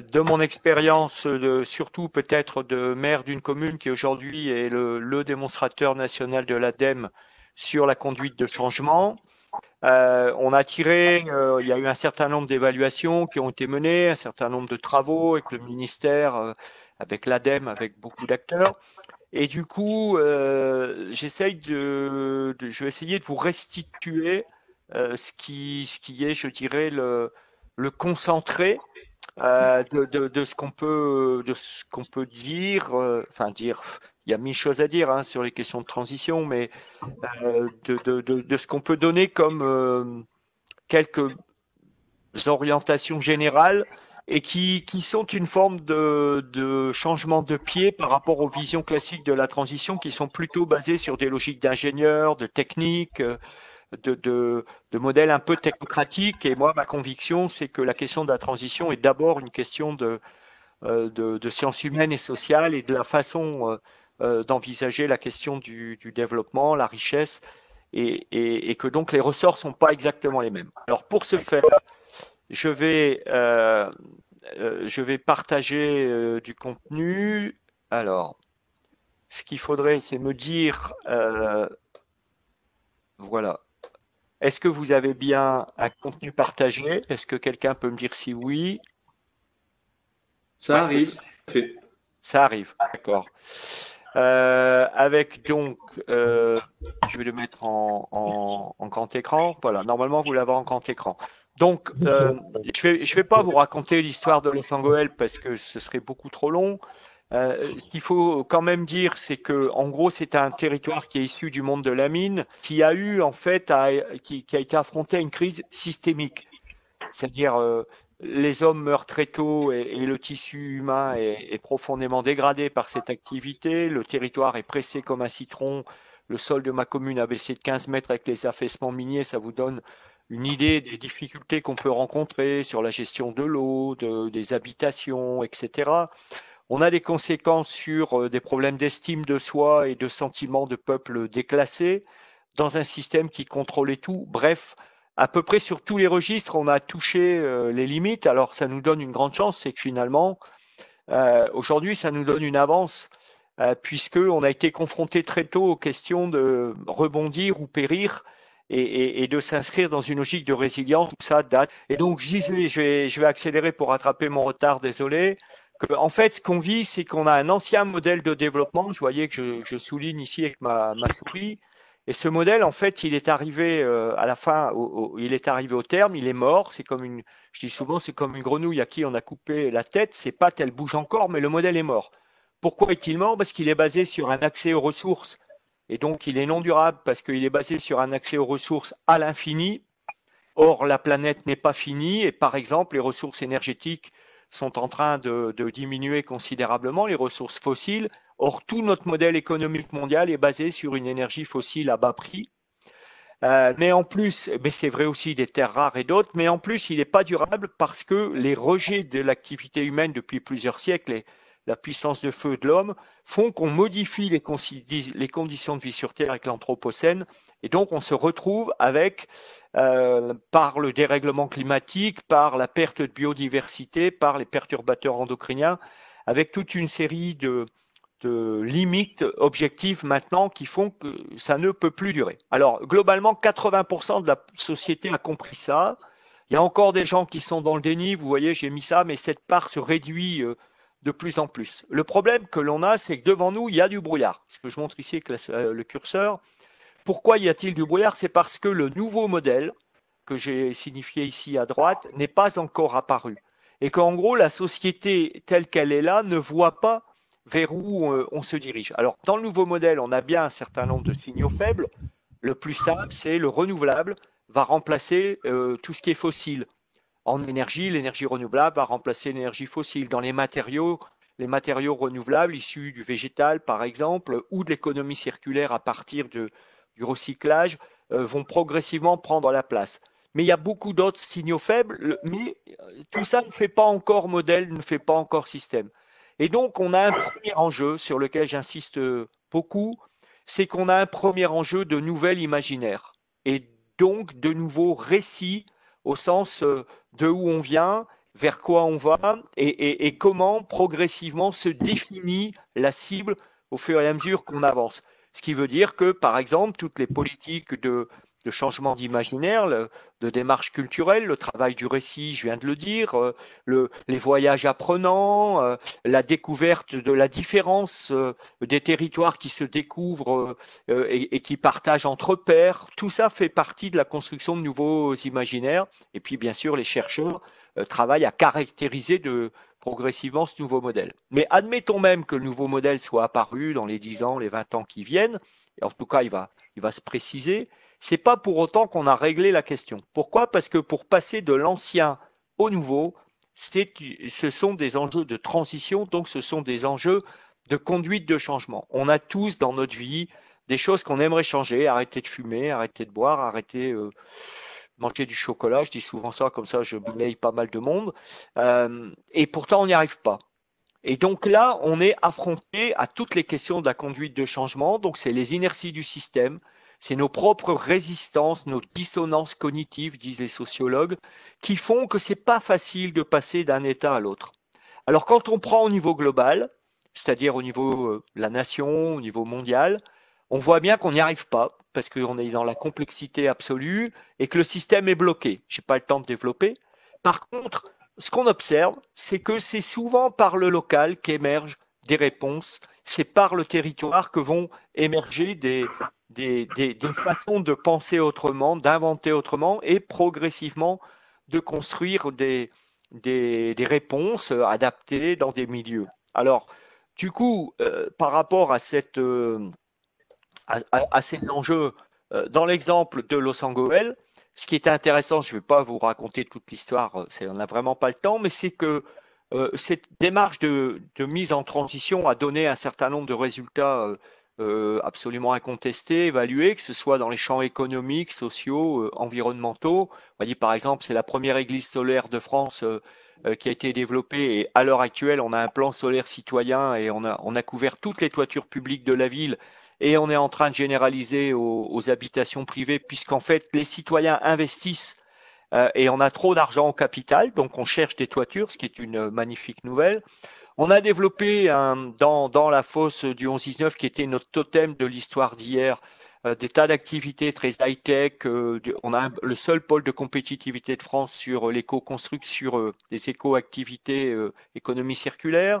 de mon expérience, surtout peut-être de maire d'une commune qui aujourd'hui est le, démonstrateur national de l'ADEME sur la conduite de changement. Euh, on a tiré, euh, il y a eu un certain nombre d'évaluations qui ont été menées, un certain nombre de travaux avec le ministère, euh, avec l'ADEME, avec beaucoup d'acteurs. Et du coup, j'essaye de, je vais essayer de vous restituer ce qui, ce, qui, est, je dirais, le, le concentré euh, de, ce qu'on peut, de ce qu'on peut dire, euh, enfin dire, il y a mille choses à dire hein, sur les questions de transition, mais euh, de, ce qu'on peut donner comme quelques orientations générales et qui, sont une forme de, de changement de pied par rapport aux visions classiques de la transition qui sont plutôt basées sur des logiques d'ingénieurs, de techniques de, modèles un peu technocratique. Et moi, ma conviction, c'est que la question de la transition est d'abord une question de, euh, de, sciences humaines et sociales et de la façon euh, euh, d'envisager la question du, développement, la richesse, et, que donc les ressorts ne sont pas exactement les mêmes. Alors pour ce faire, je vais, je vais partager du contenu. Alors, ce qu'il faudrait, c'est me dire, voilà, est-ce que vous avez bien un contenu partagé Est-ce que quelqu'un peut me dire si oui Ça arrive. Ça arrive, d'accord. Euh, avec donc, euh, je vais le mettre en, grand écran. Voilà, normalement vous l'avez en grand écran. Donc, euh, je ne vais, je vais pas vous raconter l'histoire de Los parce que ce serait beaucoup trop long. Euh, ce qu'il faut quand même dire, c'est que en gros, c'est un territoire qui est issu du monde de la mine, qui a eu en fait, qui, a été affronté à une crise systémique. C'est-à-dire, euh, les hommes meurent très tôt et, le tissu humain est, profondément dégradé par cette activité. Le territoire est pressé comme un citron. Le sol de ma commune a baissé de 15 mètres avec les affaissements miniers. Ça vous donne une idée des difficultés qu'on peut rencontrer sur la gestion de l'eau, des habitations, etc. On a des conséquences sur euh, des problèmes d'estime de soi et de sentiment de peuple déclassé dans un système qui contrôlait tout. Bref, à peu près sur tous les registres, on a touché euh, les limites. Alors ça nous donne une grande chance, c'est que finalement, euh, aujourd'hui, ça nous donne une avance, puisqu'on a été confronté très tôt aux questions de rebondir ou périr. Et, de s'inscrire dans une logique de résilience, tout ça date. Et donc, je je vais accélérer pour rattraper mon retard, désolé en fait, ce qu'on vit, c'est qu'on a un ancien modèle de développement. Je voyais que je, souligne ici avec ma, souris. Et ce modèle, en fait, il est arrivé euh, à la fin, il est arrivé au terme, il est mort. C'est comme une, je dis souvent, c'est comme une grenouille à qui on a coupé la tête. Ses pattes, elles bouge encore, mais le modèle est mort. Pourquoi est-il mort Parce qu'il est basé sur un accès aux ressources. Et donc, il est non durable parce qu'il est basé sur un accès aux ressources à l'infini. Or, la planète n'est pas finie. Et par exemple, les ressources énergétiques, sont en train de, diminuer considérablement, les ressources fossiles. Or, tout notre modèle économique mondial est basé sur une énergie fossile à bas prix. Euh, mais en plus, mais c'est vrai aussi des terres rares et d'autres, mais en plus, il n'est pas durable parce que les rejets de l'activité humaine depuis plusieurs siècles et la puissance de feu de l'homme font qu'on modifie les, conditions de vie sur Terre avec l'Anthropocène et donc, on se retrouve avec, euh, par le dérèglement climatique, par la perte de biodiversité, par les perturbateurs endocriniens, avec toute une série de, limites objectives maintenant qui font que ça ne peut plus durer. Alors, globalement, 80% de la société a compris ça. Il y a encore des gens qui sont dans le déni. Vous voyez, j'ai mis ça, mais cette part se réduit euh, de plus en plus. Le problème que l'on a, c'est que devant nous, il y a du brouillard. Ce que je montre ici avec euh, le curseur, pourquoi y a-t-il du brouillard C'est parce que le nouveau modèle que j'ai signifié ici à droite n'est pas encore apparu. Et qu'en gros, la société telle qu'elle est là ne voit pas vers où euh, on se dirige. Alors, dans le nouveau modèle, on a bien un certain nombre de signaux faibles. Le plus simple, c'est le renouvelable va remplacer euh, tout ce qui est fossile. En énergie, l'énergie renouvelable va remplacer l'énergie fossile. Dans les matériaux, les matériaux renouvelables issus du végétal, par exemple, ou de l'économie circulaire à partir de, du recyclage euh, vont progressivement prendre la place. Mais il y a beaucoup d'autres signaux faibles, mais euh, tout ça ne fait pas encore modèle, ne fait pas encore système. Et donc, on a un premier enjeu sur lequel j'insiste euh, beaucoup, c'est qu'on a un premier enjeu de nouvel imaginaire et donc de nouveaux récits au sens de où on vient, vers quoi on va et, et comment progressivement se définit la cible au fur et à mesure qu'on avance. Ce qui veut dire que, par exemple, toutes les politiques de, changement d'imaginaire, de démarche culturelle, le travail du récit, je viens de le dire, euh, les voyages apprenants, euh, la découverte de la différence euh, des territoires qui se découvrent et, et qui partagent entre pairs, tout ça fait partie de la construction de nouveaux imaginaires. Et puis, bien sûr, les chercheurs travaillent à caractériser de, progressivement ce nouveau modèle. Mais admettons même que le nouveau modèle soit apparu dans les 10 ans, les 20 ans qui viennent, et en tout cas il va, il va se préciser, c'est pas pour autant qu'on a réglé la question. Pourquoi Parce que pour passer de l'ancien au nouveau, ce sont des enjeux de transition, donc ce sont des enjeux de conduite de changement. On a tous dans notre vie des choses qu'on aimerait changer, arrêter de fumer, arrêter de boire, arrêter... Euh, manger du chocolat, je dis souvent ça, comme ça je balaye pas mal de monde, euh, et pourtant on n'y arrive pas. Et donc là, on est affronté à toutes les questions de la conduite de changement, donc c'est les inerties du système, c'est nos propres résistances, nos dissonances cognitives, disent les sociologues, qui font que ce n'est pas facile de passer d'un état à l'autre. Alors quand on prend au niveau global, c'est-à-dire au niveau euh, de la nation, au niveau mondial, on voit bien qu'on n'y arrive pas, parce qu'on est dans la complexité absolue et que le système est bloqué. Je n'ai pas le temps de développer. Par contre, ce qu'on observe, c'est que c'est souvent par le local qu'émergent des réponses, c'est par le territoire que vont émerger des, des, des, des façons de penser autrement, d'inventer autrement et progressivement de construire des, des, réponses adaptées dans des milieux. Alors, du coup, euh, par rapport à cette... Euh, à, ces enjeux. Euh, dans l'exemple de Los Angeles, ce qui est intéressant, je ne vais pas vous raconter toute l'histoire, euh, on n'a vraiment pas le temps, mais c'est que euh, cette démarche de, mise en transition a donné un certain nombre de résultats absolument incontestés, évalués, que ce soit dans les champs économiques, sociaux, environnementaux. Vous par exemple, c'est la première église solaire de France qui a été développée et à l'heure actuelle, on a un plan solaire citoyen et on a couvert toutes les toitures publiques de la ville et on est en train de généraliser aux, habitations privées, puisqu'en fait, les citoyens investissent euh, et on a trop d'argent au capital, donc on cherche des toitures, ce qui est une magnifique nouvelle. On a développé dans, dans la fosse du 11-19, qui était notre totem de l'histoire d'hier, euh, des tas d'activités très high-tech. Euh, on a le seul pôle de compétitivité de France sur euh, l'éco-construction, sur les éco-activités économie circulaire.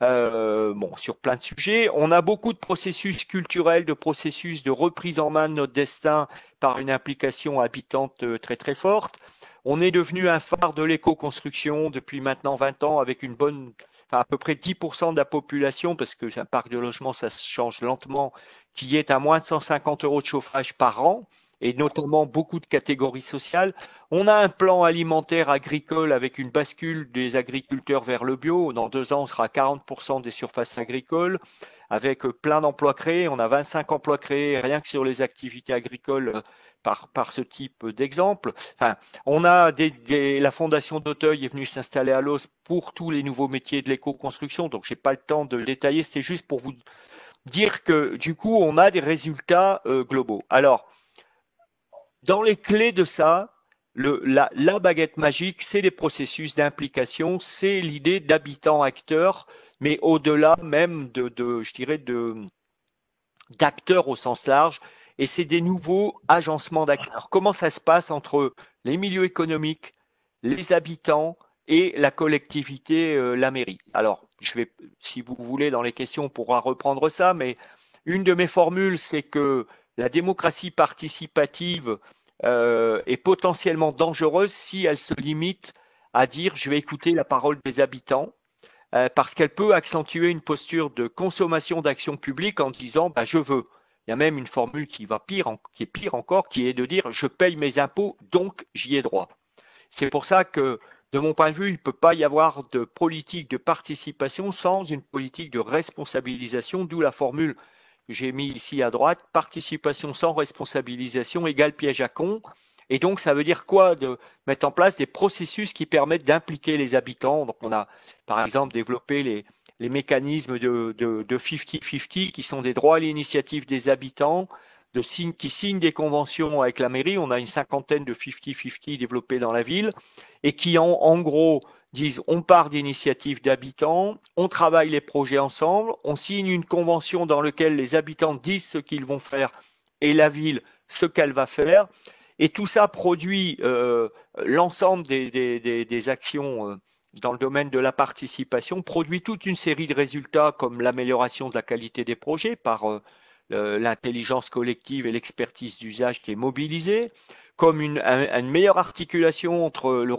bon, sur plein de sujets. On a beaucoup de processus culturels, de processus de reprise en main de notre destin par une implication habitante très très forte. On est devenu un phare de l'éco-construction depuis maintenant 20 ans avec une bonne à peu près 10% de la population, parce que un parc de logement, ça se change lentement, qui est à moins de 150 euros de chauffage par an, et notamment beaucoup de catégories sociales. On a un plan alimentaire agricole avec une bascule des agriculteurs vers le bio. Dans deux ans, on sera à 40% des surfaces agricoles avec euh, plein d'emplois créés. On a 25 emplois créés rien que sur les activités agricoles euh, par, par ce type d'exemple. on a la fondation d'Auteuil est venue s'installer à Los pour tous les nouveaux métiers de l'éco-construction. Donc, n'ai pas le temps de détailler. C'était juste pour vous dire que du coup, on a des résultats euh, globaux. Alors, dans les clés de ça, la, baguette magique, c'est les processus d'implication, c'est l'idée d'habitants-acteurs, mais au-delà même de, je dirais, d'acteurs au sens large. Et c'est des nouveaux agencements d'acteurs. Comment ça se passe entre les milieux économiques, les habitants et la collectivité, euh, la mairie Alors, je vais, si vous voulez, dans les questions, on pourra reprendre ça, mais une de mes formules, c'est que la démocratie participative euh, est potentiellement dangereuse si elle se limite à dire je vais écouter la parole des habitants euh, parce qu'elle peut accentuer une posture de consommation d'action publique en disant bah, je veux. Il y a même une formule qui va pire, qui est pire encore, qui est de dire je paye mes impôts, donc j'y ai droit. C'est pour ça que, de mon point de vue, il ne peut pas y avoir de politique de participation sans une politique de responsabilisation, d'où la formule que j'ai mise ici à droite, participation sans responsabilisation égale piège à con. Et donc, ça veut dire quoi De mettre en place des processus qui permettent d'impliquer les habitants. Donc, on a, par exemple, développé les, mécanismes de 50-50 qui sont des droits à l'initiative des habitants, qui signent des conventions avec la mairie. On a une cinquantaine de 50-50 développés dans la ville et qui, en, en gros, disent on part d'initiatives d'habitants, on travaille les projets ensemble, on signe une convention dans laquelle les habitants disent ce qu'ils vont faire et la ville ce qu'elle va faire. Et tout ça produit euh, l'ensemble des, actions euh, dans le domaine de la participation, produit toute une série de résultats comme l'amélioration de la qualité des projets par euh, l'intelligence collective et l'expertise d'usage qui est mobilisée, comme une, meilleure articulation entre le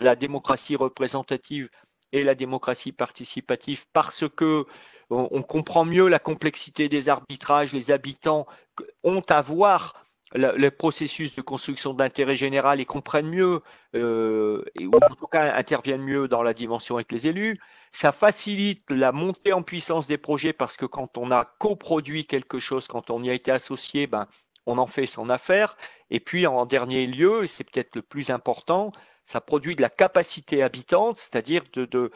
la démocratie représentative et la démocratie participative parce que on comprend mieux la complexité des arbitrages, les habitants ont à voir le, processus de construction d'intérêt général et comprennent mieux, euh, et, ou en tout cas interviennent mieux dans la dimension avec les élus. Ça facilite la montée en puissance des projets parce que quand on a coproduit quelque chose, quand on y a été associé, ben, on en fait son affaire. Et puis en dernier lieu, et c'est peut-être le plus important, ça produit de la capacité habitante, c'est-à-dire de, de,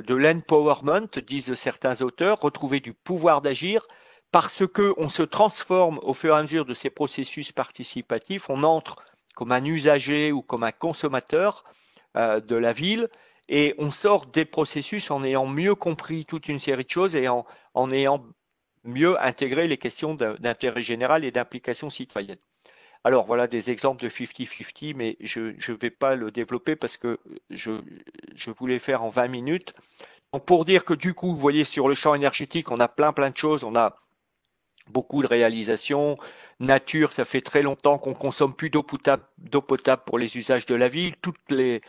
de l'empowerment, disent certains auteurs, retrouver du pouvoir d'agir parce qu'on se transforme au fur et à mesure de ces processus participatifs, on entre comme un usager ou comme un consommateur euh, de la ville et on sort des processus en ayant mieux compris toute une série de choses et en, ayant mieux intégré les questions d'intérêt général et d'implication citoyenne. Alors voilà des exemples de 50-50, mais je ne vais pas le développer parce que je, je voulais faire en 20 minutes. pour dire que du coup, vous voyez, sur le champ énergétique, on a plein plein de choses. On a beaucoup de réalisations. Nature, ça fait très longtemps qu'on consomme plus d'eau potable, pour les usages de la ville. Toutes les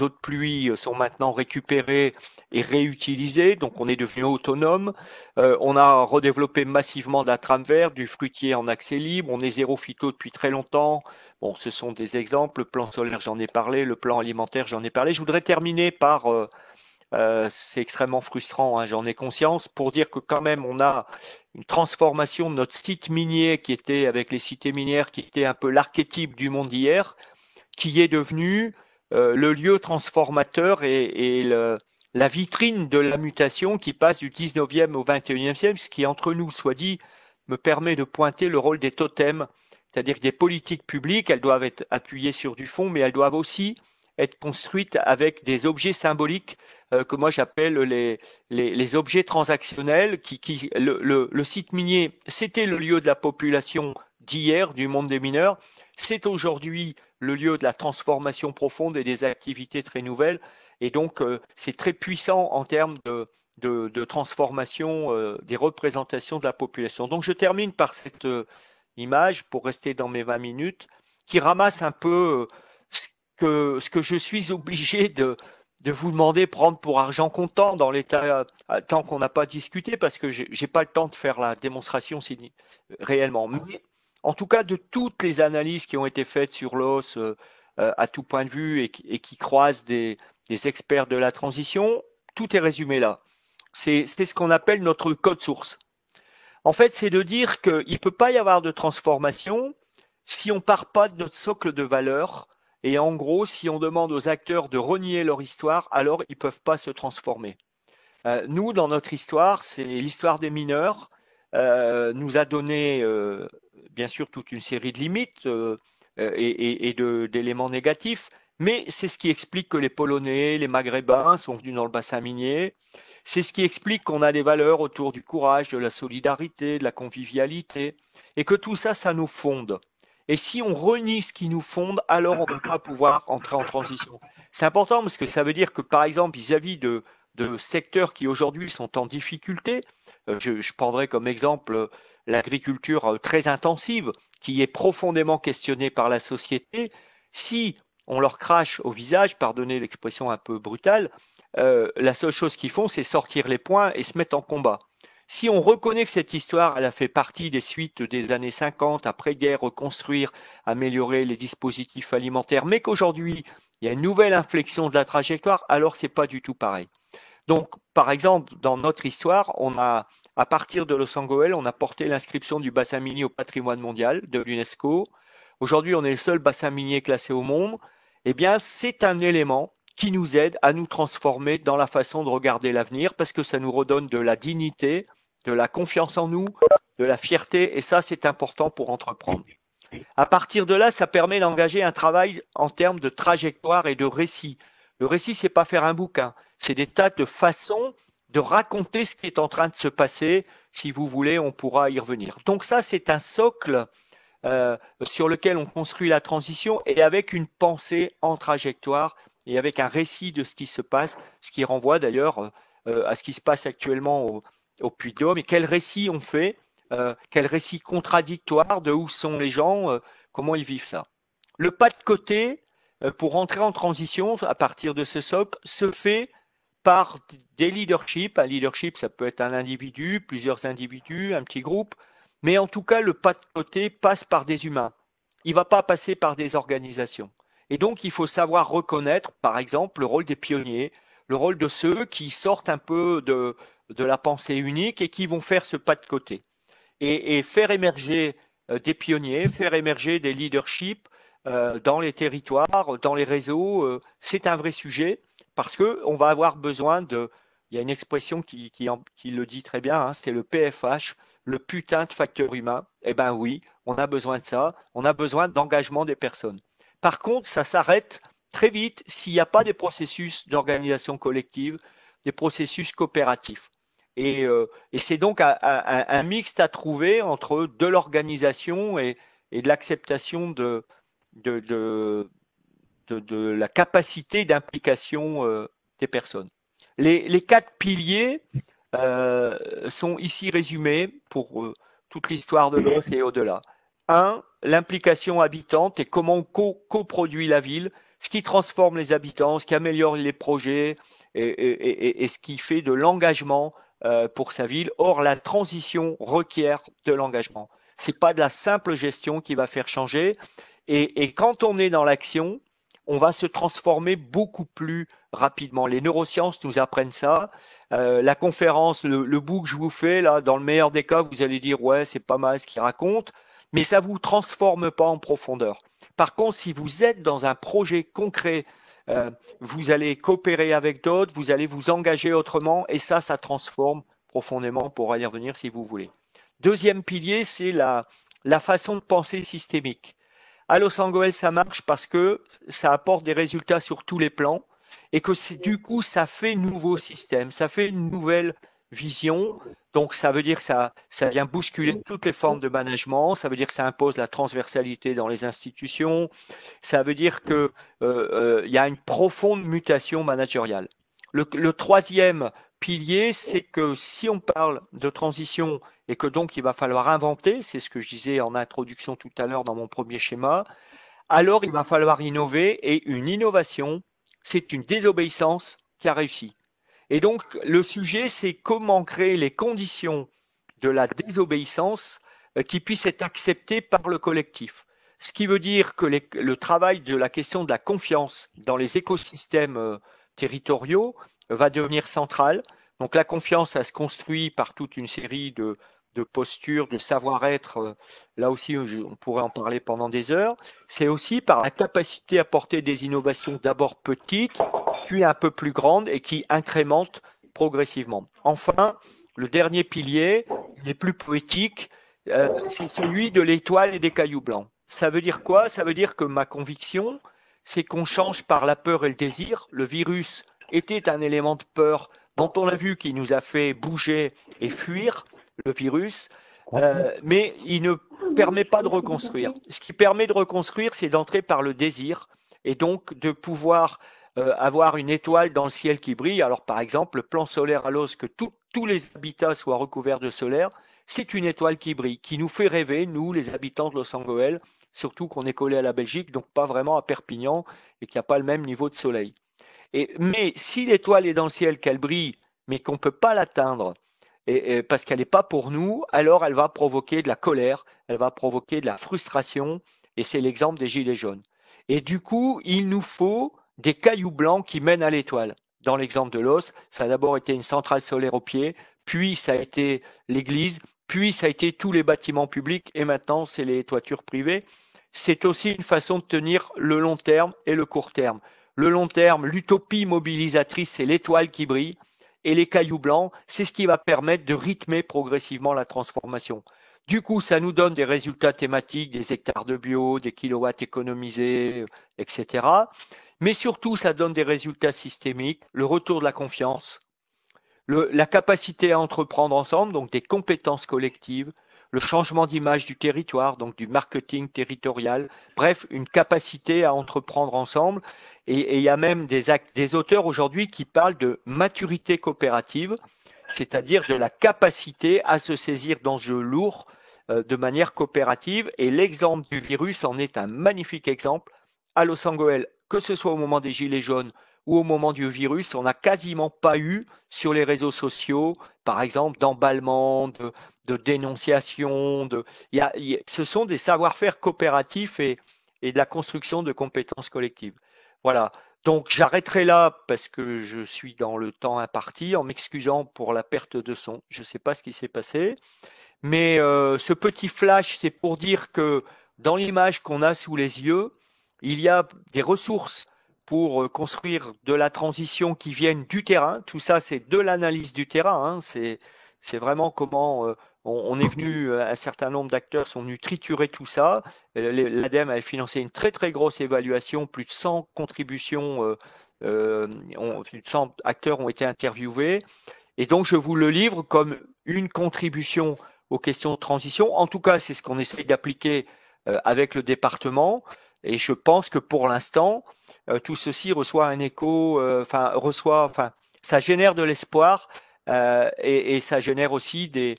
eaux de pluie euh, sont maintenant récupérées et réutilisées, donc on est devenu autonome. Euh, on a redéveloppé massivement la trame verte, du fruitier en accès libre. On est zéro phyto depuis très longtemps. Bon, ce sont des exemples. Le plan solaire, j'en ai parlé. Le plan alimentaire, j'en ai parlé. Je voudrais terminer par euh, euh, c'est extrêmement frustrant, hein, j'en ai conscience, pour dire que quand même on a une transformation de notre site minier qui était avec les cités minières, qui était un peu l'archétype du monde d'hier, qui est devenu euh, le lieu transformateur et, la vitrine de la mutation qui passe du 19e au 21e siècle, ce qui entre nous, soit dit, me permet de pointer le rôle des totems, c'est-à-dire des politiques publiques, elles doivent être appuyées sur du fond, mais elles doivent aussi être construite avec des objets symboliques euh, que moi j'appelle les, les, objets transactionnels. Qui, qui le, site minier, c'était le lieu de la population d'hier du monde des mineurs. C'est aujourd'hui le lieu de la transformation profonde et des activités très nouvelles. Et donc, euh, c'est très puissant en termes de, de, transformation euh, des représentations de la population. Donc, je termine par cette image, pour rester dans mes 20 minutes, qui ramasse un peu que ce que je suis obligé de, vous demander prendre pour argent comptant dans l'état, euh, tant qu'on n'a pas discuté, parce que je n'ai pas le temps de faire la démonstration réellement. Mais en tout cas, de toutes les analyses qui ont été faites sur l'os euh, euh, à tout point de vue et, qui croisent des, des, experts de la transition, tout est résumé là. C'est ce qu'on appelle notre code source. En fait, c'est de dire qu'il ne peut pas y avoir de transformation si on ne part pas de notre socle de valeurs et en gros, si on demande aux acteurs de renier leur histoire, alors ils ne peuvent pas se transformer. Euh, nous, dans notre histoire, c'est l'histoire des mineurs, euh, nous a donné, euh, bien sûr, toute une série de limites et, et d'éléments négatifs, mais c'est ce qui explique que les Polonais, les Maghrébins sont venus dans le bassin minier. C'est ce qui explique qu'on a des valeurs autour du courage, de la solidarité, de la convivialité, et que tout ça, ça nous fonde. Et si on renie ce qui nous fonde, alors on ne va pas pouvoir entrer en transition. C'est important parce que ça veut dire que, par exemple, vis-à-vis de, secteurs qui aujourd'hui sont en difficulté, euh, je, prendrai comme exemple euh, l'agriculture euh, très intensive, qui est profondément questionnée par la société. Si on leur crache au visage, pardonnez l'expression un peu brutale, la seule chose qu'ils font, c'est sortir les poings et se mettre en combat. Si on reconnaît que cette histoire, elle a fait partie des suites des années 50, après-guerre, reconstruire, améliorer les dispositifs alimentaires, mais qu'aujourd'hui, il y a une nouvelle inflexion de la trajectoire, alors c'est pas du tout pareil. Donc, par exemple, dans notre histoire, on a, à partir de Los Angeles, on a porté l'inscription du bassin minier au patrimoine mondial de l'UNESCO. Aujourd'hui, on est le seul bassin minier classé au monde. Eh bien, c'est un élément qui nous aide à nous transformer dans la façon de regarder l'avenir, parce que ça nous redonne de la dignité, de la confiance en nous, de la fierté, et ça, c'est important pour entreprendre. À partir de là, ça permet d'engager un travail en termes de trajectoire et de récit. Le récit, c'est pas faire un bouquin, c'est des tas de façons de raconter ce qui est en train de se passer. Si vous voulez, on pourra y revenir. Donc ça, c'est un socle euh, sur lequel on construit la transition et avec une pensée en trajectoire et avec un récit de ce qui se passe, ce qui renvoie d'ailleurs euh, à ce qui se passe actuellement au, Puy-de-Dôme. Et quels récits on fait euh, quels Quel récit de où sont les gens euh, Comment ils vivent ça Le pas de côté pour entrer en transition à partir de ce SOP, se fait par des leaderships. Un leadership, ça peut être un individu, plusieurs individus, un petit groupe, mais en tout cas, le pas de côté passe par des humains. Il ne va pas passer par des organisations. Et donc, il faut savoir reconnaître, par exemple, le rôle des pionniers, le rôle de ceux qui sortent un peu de, la pensée unique et qui vont faire ce pas de côté. Et, faire émerger euh, des pionniers, faire émerger des leaderships euh, dans les territoires, dans les réseaux, euh, c'est un vrai sujet parce qu'on va avoir besoin de... Il y a une expression qui, le dit très bien, hein, c'est le PFH, le putain de facteur humain. Eh bien oui, on a besoin de ça, on a besoin d'engagement des personnes. Par contre, ça s'arrête très vite s'il n'y a pas des processus d'organisation collective, des processus coopératifs. Et, euh, c'est donc un, mixte à trouver entre de l'organisation et, de l'acceptation de, la capacité d'implication euh, des personnes. Les, quatre piliers euh, sont ici résumés pour toute l'histoire de l'os et au-delà. Un, l'implication habitante et comment on coproduit la ville, ce qui transforme les habitants, ce qui améliore les projets et, ce qui fait de l'engagement euh, pour sa ville. Or, la transition requiert de l'engagement. Ce n'est pas de la simple gestion qui va faire changer. Et, quand on est dans l'action, on va se transformer beaucoup plus rapidement. Les neurosciences nous apprennent ça. Euh, la conférence, le, le, que je vous fais là, dans le meilleur des cas, vous allez dire ouais, c'est pas mal ce qu'il raconte mais ça ne vous transforme pas en profondeur. Par contre, si vous êtes dans un projet concret, euh, vous allez coopérer avec d'autres, vous allez vous engager autrement, et ça, ça transforme profondément pour aller revenir si vous voulez. Deuxième pilier, c'est la, la façon de penser systémique. À Los Angeles, ça marche parce que ça apporte des résultats sur tous les plans et que du coup, ça fait nouveau système, ça fait une nouvelle vision. Donc, ça veut dire que ça, ça vient bousculer toutes les formes de management. Ça veut dire que ça impose la transversalité dans les institutions. Ça veut dire que euh, euh y a une profonde mutation managériale. le troisième pilier, c'est que si on parle de transition et que donc il va falloir inventer, c'est ce que je disais en introduction tout à l'heure dans mon premier schéma, alors il va falloir innover et une innovation, c'est une désobéissance qui a réussi. Et donc, le sujet, c'est comment créer les conditions de la désobéissance euh, qui puissent être acceptées par le collectif. Ce qui veut dire que le travail de la question de la confiance dans les écosystèmes euh, territoriaux euh, va devenir central. Donc la confiance, elle se construit par toute une série de, de postures, de savoir-être. Là aussi, on pourrait en parler pendant des heures. C'est aussi par la capacité à porter des innovations d'abord petites, puis un peu plus grande et qui incrémente progressivement. Enfin, le dernier pilier, les plus poétique, euh, c'est celui de l'étoile et des cailloux blancs. Ça veut dire quoi Ça veut dire que ma conviction, c'est qu'on change par la peur et le désir. Le virus était un élément de peur dont on a vu qu'il nous a fait bouger et fuir le virus, euh, mais il ne permet pas de reconstruire. Ce qui permet de reconstruire, c'est d'entrer par le désir et donc de pouvoir euh, avoir une étoile dans le ciel qui brille. Alors, par exemple, le plan solaire à l'os, que tous les habitats soient recouverts de solaire, c'est une étoile qui brille, qui nous fait rêver, nous, les habitants de Los Angeles, surtout qu'on est collé à la Belgique, donc pas vraiment à Perpignan, et qu'il n'y a pas le même niveau de soleil. Et, mais si l'étoile est dans le ciel, qu'elle brille, mais qu'on ne peut pas l'atteindre, parce qu'elle n'est pas pour nous, alors elle va provoquer de la colère, elle va provoquer de la frustration, et c'est l'exemple des Gilets jaunes. Et du coup, il nous faut des cailloux blancs qui mènent à l'étoile. Dans l'exemple de l'os, ça a d'abord été une centrale solaire au pied, puis ça a été l'église, puis ça a été tous les bâtiments publics, et maintenant c'est les toitures privées. C'est aussi une façon de tenir le long terme et le court terme. Le long terme, l'utopie mobilisatrice, c'est l'étoile qui brille, et les cailloux blancs, c'est ce qui va permettre de rythmer progressivement la transformation. Du coup, ça nous donne des résultats thématiques, des hectares de bio, des kilowatts économisés, euh, etc. Mais surtout, ça donne des résultats systémiques, le retour de la confiance, la capacité à entreprendre ensemble, donc des compétences collectives, le changement d'image du territoire, donc du marketing territorial, bref, une capacité à entreprendre ensemble. Et il y a même des auteurs aujourd'hui qui parlent de maturité coopérative c'est-à-dire de la capacité à se saisir d'enjeux lourds euh, de manière coopérative. Et l'exemple du virus en est un magnifique exemple. À Los Angeles, que ce soit au moment des Gilets jaunes ou au moment du virus, on n'a quasiment pas eu sur les réseaux sociaux, par exemple, d'emballement, de, dénonciation. De, ce sont des savoir-faire coopératifs et, et de la construction de compétences collectives. Voilà. Donc j'arrêterai là parce que je suis dans le temps imparti en m'excusant pour la perte de son. Je ne sais pas ce qui s'est passé. Mais euh, ce petit flash, c'est pour dire que dans l'image qu'on a sous les yeux, il y a des ressources pour euh, construire de la transition qui viennent du terrain. Tout ça, c'est de l'analyse du terrain. Hein. C'est c'est vraiment comment euh, on, est venu, euh, un certain nombre d'acteurs sont venus triturer tout ça. L'ADEME a financé une très très grosse évaluation, plus de 100 contributions, euh, plus de 100 acteurs ont été interviewés. Et donc je vous le livre comme une contribution aux questions de transition. En tout cas, c'est ce qu'on essaie d'appliquer avec le département. Et je pense que pour l'instant, tout ceci reçoit un écho, reçoit, ça génère de l'espoir euh, et, ça génère aussi des,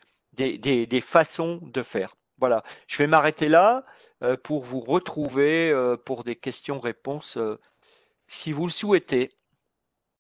façons de faire. Voilà, je vais m'arrêter là euh, pour vous retrouver euh, pour des questions-réponses si vous le souhaitez.